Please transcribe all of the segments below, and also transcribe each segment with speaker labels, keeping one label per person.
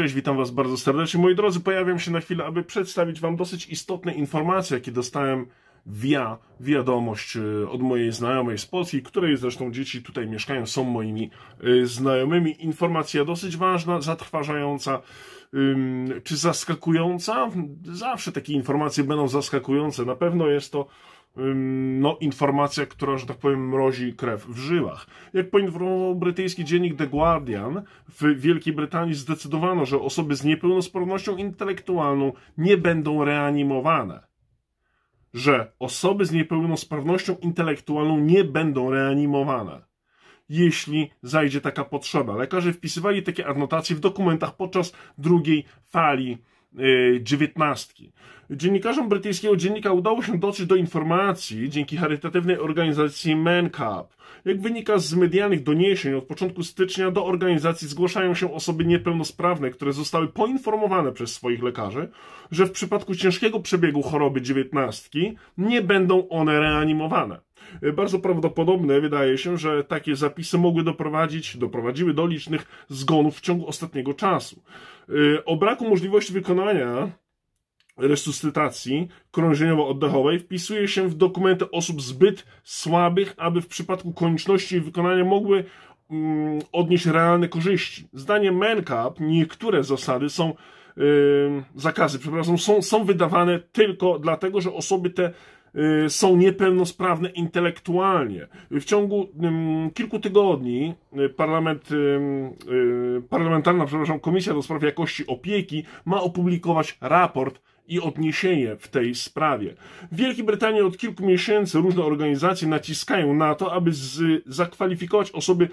Speaker 1: Cześć, witam Was bardzo serdecznie. Moi drodzy, pojawiam się na chwilę, aby przedstawić Wam dosyć istotne informacje, jakie dostałem via wiadomość e, od mojej znajomej z Polski, której zresztą dzieci tutaj mieszkają, są moimi e, znajomymi. Informacja dosyć ważna, zatrważająca czy zaskakująca. Zawsze takie informacje będą zaskakujące. Na pewno jest to no, informacja, która, że tak powiem, mrozi krew w żyłach. Jak poinformował brytyjski dziennik The Guardian, w Wielkiej Brytanii zdecydowano, że osoby z niepełnosprawnością intelektualną nie będą reanimowane. Że osoby z niepełnosprawnością intelektualną nie będą reanimowane, jeśli zajdzie taka potrzeba. Lekarze wpisywali takie anotacje w dokumentach podczas drugiej fali Y, dziewiętnastki. Dziennikarzom brytyjskiego dziennika udało się dotrzeć do informacji dzięki charytatywnej organizacji ManCap. Jak wynika z medialnych doniesień, od początku stycznia do organizacji zgłaszają się osoby niepełnosprawne, które zostały poinformowane przez swoich lekarzy, że w przypadku ciężkiego przebiegu choroby dziewiętnastki nie będą one reanimowane. E, bardzo prawdopodobne wydaje się, że takie zapisy mogły doprowadzić, doprowadziły do licznych zgonów w ciągu ostatniego czasu. E, o braku możliwości wykonania resuscytacji krążeniowo-oddechowej wpisuje się w dokumenty osób zbyt słabych, aby w przypadku konieczności wykonania mogły mm, odnieść realne korzyści. Zdaniem Menkap niektóre zasady są yy, zakazy, przepraszam, są, są wydawane tylko dlatego, że osoby te Y, są niepełnosprawne intelektualnie. W ciągu kilku tygodni y, parlament, y, parlamentarna, przepraszam, Komisja do Spraw Jakości Opieki ma opublikować raport i odniesienie w tej sprawie. W Wielkiej Brytanii od kilku miesięcy różne organizacje naciskają na to, aby z, zakwalifikować osoby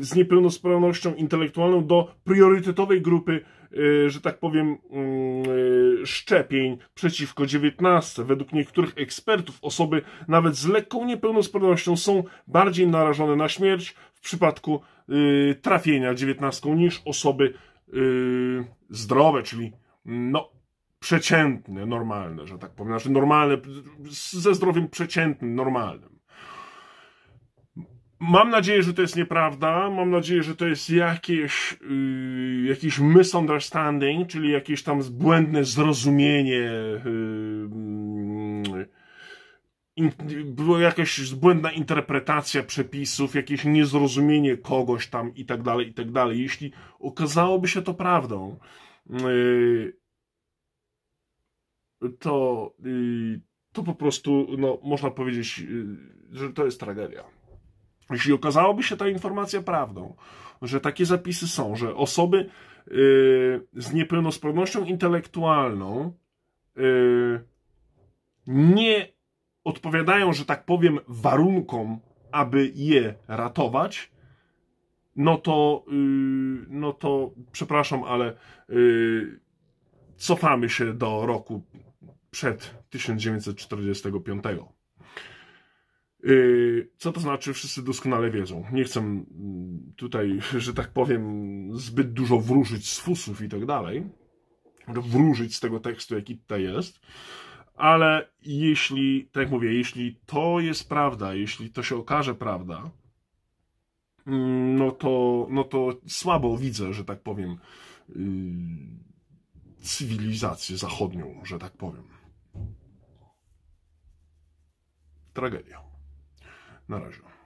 Speaker 1: z niepełnosprawnością intelektualną do priorytetowej grupy, yy, że tak powiem, yy, szczepień przeciwko 19. Według niektórych ekspertów osoby nawet z lekką niepełnosprawnością są bardziej narażone na śmierć w przypadku yy, trafienia 19 niż osoby y, zdrowe, czyli no, przeciętne, normalne, że tak powiem, znaczy normalne, ze zdrowiem przeciętnym, normalnym. Mam nadzieję, że to jest nieprawda. Mam nadzieję, że to jest jakieś, yy, jakiś misunderstanding, czyli jakieś tam błędne zrozumienie, yy, mm, in, jakaś błędna interpretacja przepisów, jakieś niezrozumienie kogoś tam i tak dalej, i tak dalej. Jeśli okazałoby się to prawdą, yy, to, y, to po prostu no, można powiedzieć, y, że to jest tragedia. Jeśli okazałoby się ta informacja prawdą, że takie zapisy są, że osoby y, z niepełnosprawnością intelektualną nie odpowiadają, że tak powiem, warunkom, aby je ratować, no to, no to przepraszam, ale cofamy się do roku przed 1945. Y, co to znaczy, wszyscy doskonale wiedzą. Nie chcę mm, tutaj, że tak powiem, zbyt dużo wróżyć z fusów i tak dalej, wróżyć z tego tekstu, jaki tutaj jest, ale jeśli, tak jak mówię, jeśli to jest prawda, jeśli to się okaże prawda, mm, no to, no to słabo widzę, że tak powiem, y, cywilizację zachodnią, że tak powiem. Tragedia. Na razie.